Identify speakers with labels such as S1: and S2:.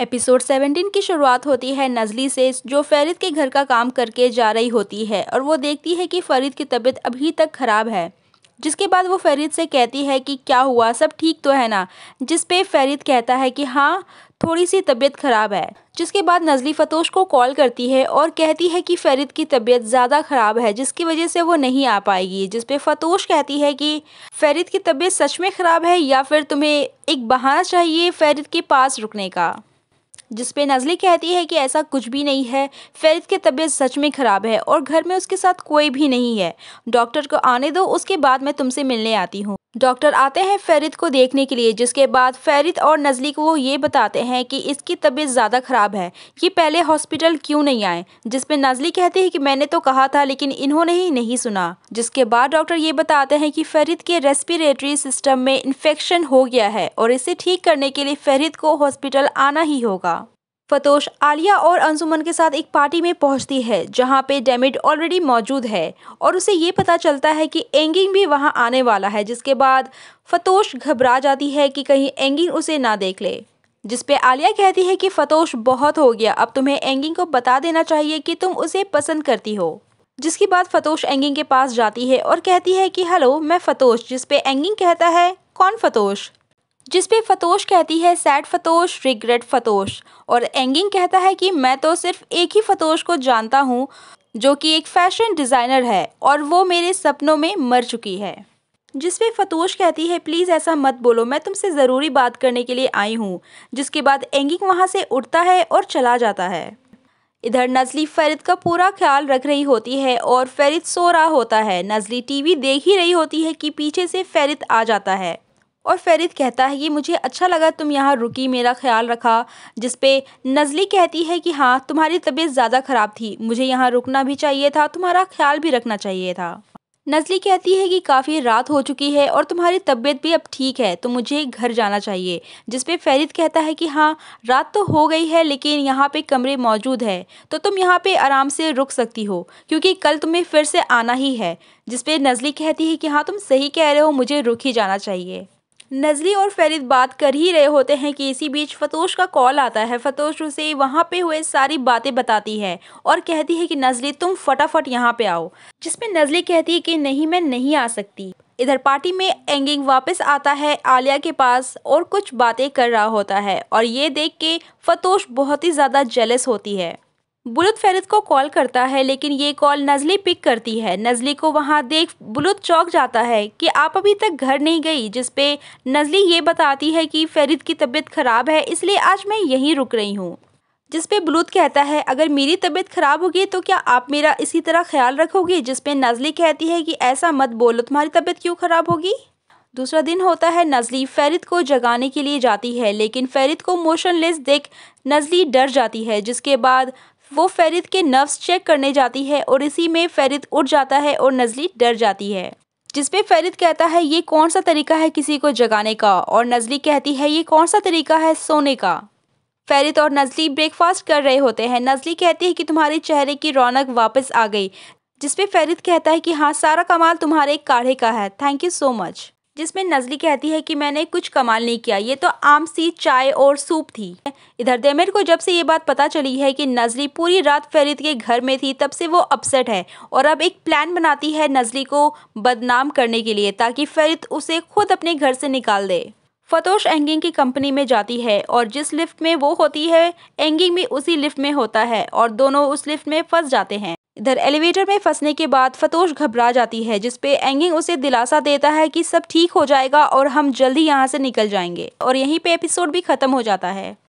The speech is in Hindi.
S1: एपिसोड 17 की शुरुआत होती है नजली से जो फरीद के घर का काम करके जा रही होती है और वो देखती है कि फरीद की तबीयत अभी तक ख़राब है जिसके बाद वो फरीद से कहती है कि क्या हुआ सब ठीक तो है ना जिस पे फरीद कहता है कि हाँ थोड़ी सी तबीयत ख़राब है जिसके बाद नजली फतोश को कॉल करती है और कहती है कि फरीद की तबीयत ज़्यादा ख़राब है जिसकी वजह से वो नहीं आ पाएगी जिस पे फतोश कहती है कि फरीद की तबीयत सच में ख़राब है या फिर तुम्हें एक बहाना चाहिए फरीद के पास रुकने का जिसपे नज़ली कहती है कि ऐसा कुछ भी नहीं है फरीद की तबीयत सच में ख़राब है और घर में उसके साथ कोई भी नहीं है डॉक्टर को आने दो उसके बाद मैं तुमसे मिलने आती हूँ डॉक्टर आते हैं फरीद को देखने के लिए जिसके बाद फरीद और नज़ली को वो ये बताते हैं कि इसकी तबीयत ज़्यादा ख़राब है ये पहले हॉस्पिटल क्यों नहीं आए जिसपे नज़ली कहती है कि मैंने तो कहा था लेकिन इन्होंने ही नहीं सुना जिसके बाद डॉक्टर ये बताते हैं कि फरीद के रेस्पिरेटरी सिस्टम में इन्फेक्शन हो गया है और इसे ठीक करने के लिए फरीद को हॉस्पिटल आना ही होगा फतोश आलिया और अंजुमन के साथ एक पार्टी में पहुंचती है जहां पे डेमिड ऑलरेडी मौजूद है और उसे ये पता चलता है कि एंगिंग भी वहां आने वाला है जिसके बाद फतोश घबरा जाती है कि कहीं एंगिंग उसे ना देख ले जिस पे आलिया कहती है कि फतोश बहुत हो गया अब तुम्हें एंगिंग को बता देना चाहिए कि तुम उसे पसंद करती हो जिसके बाद फतोश एंगिंग के पास जाती है और कहती है कि हेलो मैं फतोश जिस एंगिंग कहता है कौन फतोश जिसपे फतोश कहती है सैड फतोश रिग्रेट फतोश और एंगिंग कहता है कि मैं तो सिर्फ एक ही फतोश को जानता हूँ जो कि एक फैशन डिज़ाइनर है और वो मेरे सपनों में मर चुकी है जिसपे फतोश कहती है प्लीज़ ऐसा मत बोलो मैं तुमसे ज़रूरी बात करने के लिए आई हूँ जिसके बाद एंगिंग वहाँ से उठता है और चला जाता है इधर नजली फरीद का पूरा ख्याल रख रही होती है और फरीद सो रहा होता है नजली टीवी देख ही रही होती है कि पीछे से फरीद आ जाता है और फ़रीद कहता है कि मुझे अच्छा लगा तुम यहाँ रुकी मेरा ख्याल रखा जिस पे नज़ली कहती है कि हाँ तुम्हारी तबीयत ज़्यादा ख़राब थी मुझे यहाँ रुकना भी चाहिए था तुम्हारा ख्याल भी रखना चाहिए था नजली कहती है कि काफ़ी रात हो चुकी है और तुम्हारी तबीयत भी अब ठीक है तो मुझे घर जाना चाहिए जिस पे कहता है कि हाँ रात तो हो गई है लेकिन यहाँ पे कमरे मौजूद है तो तुम यहाँ पे आराम से रुक सकती हो क्योंकि कल तुम्हें फिर से आना ही है जिस पे नजली कहती है कि हाँ तुम सही कह रहे हो मुझे रुक ही जाना चाहिए नज़ली और फरीद बात कर ही रहे होते हैं कि इसी बीच फतोश का कॉल आता है फतोश उसे वहाँ पे हुए सारी बातें बताती है और कहती है कि नज़ली तुम फटाफट यहाँ पे आओ जिसमें नज़ली कहती है कि नहीं मैं नहीं आ सकती इधर पार्टी में एंगिंग वापस आता है आलिया के पास और कुछ बातें कर रहा होता है और ये देख के फतोश बहुत ही ज़्यादा जेलस होती है बुलुद फेरिस को कॉल करता है लेकिन ये कॉल नजली पिक करती है नजली को वहाँ देख बुलुद चौक जाता है कि आप अभी तक घर नहीं गई जिसपे नजली ये बताती है कि फेरिद की तबीयत ख़राब है इसलिए आज मैं यहीं रुक रही हूँ जिसपे बुलुत कहता है अगर मेरी तबीयत ख़राब होगी तो क्या आप मेरा इसी तरह ख्याल रखोगे जिसपे नजली कहती है कि ऐसा मत बोलो तुम्हारी तबीयत क्यों ख़राब होगी दूसरा दिन होता है नजली फेरिद को जगाने के लिए जाती है लेकिन फेरिद को मोशनलेस देख नजली डर जाती है जिसके बाद वो फेरिद के नफ्स चेक करने जाती है और इसी में फेरिद उठ जाता है और नज़ली डर जाती है जिसपे फेरिद कहता है ये कौन सा तरीका है किसी को जगाने का और नजली कहती है ये कौन सा तरीका है सोने का फेरिद और नजली ब्रेकफास्ट कर रहे होते हैं नजली कहती है कि तुम्हारे चेहरे की रौनक वापस आ गई जिसपे फेरिद कहता है कि हाँ सारा कमाल तुम्हारे काढ़े का है थैंक यू सो मच जिसमें नजली कहती है कि मैंने कुछ कमाल नहीं किया ये तो आम सी चाय और सूप थी इधर देमेर को जब से ये बात पता चली है कि नजली पूरी रात फरीद के घर में थी तब से वो अपसेट है और अब एक प्लान बनाती है नजली को बदनाम करने के लिए ताकि फरीद उसे खुद अपने घर से निकाल दे फतोश एंगिंग की कंपनी में जाती है और जिस लिफ्ट में वो होती है एंगिंग भी उसी लिफ्ट में होता है और दोनों उस लिफ्ट में फंस जाते हैं इधर एलिवेटर में फंसने के बाद फतोश घबरा जाती है जिसपे एंगिंग उसे दिलासा देता है कि सब ठीक हो जाएगा और हम जल्दी यहाँ से निकल जाएंगे और यहीं पे एपिसोड भी खत्म हो जाता है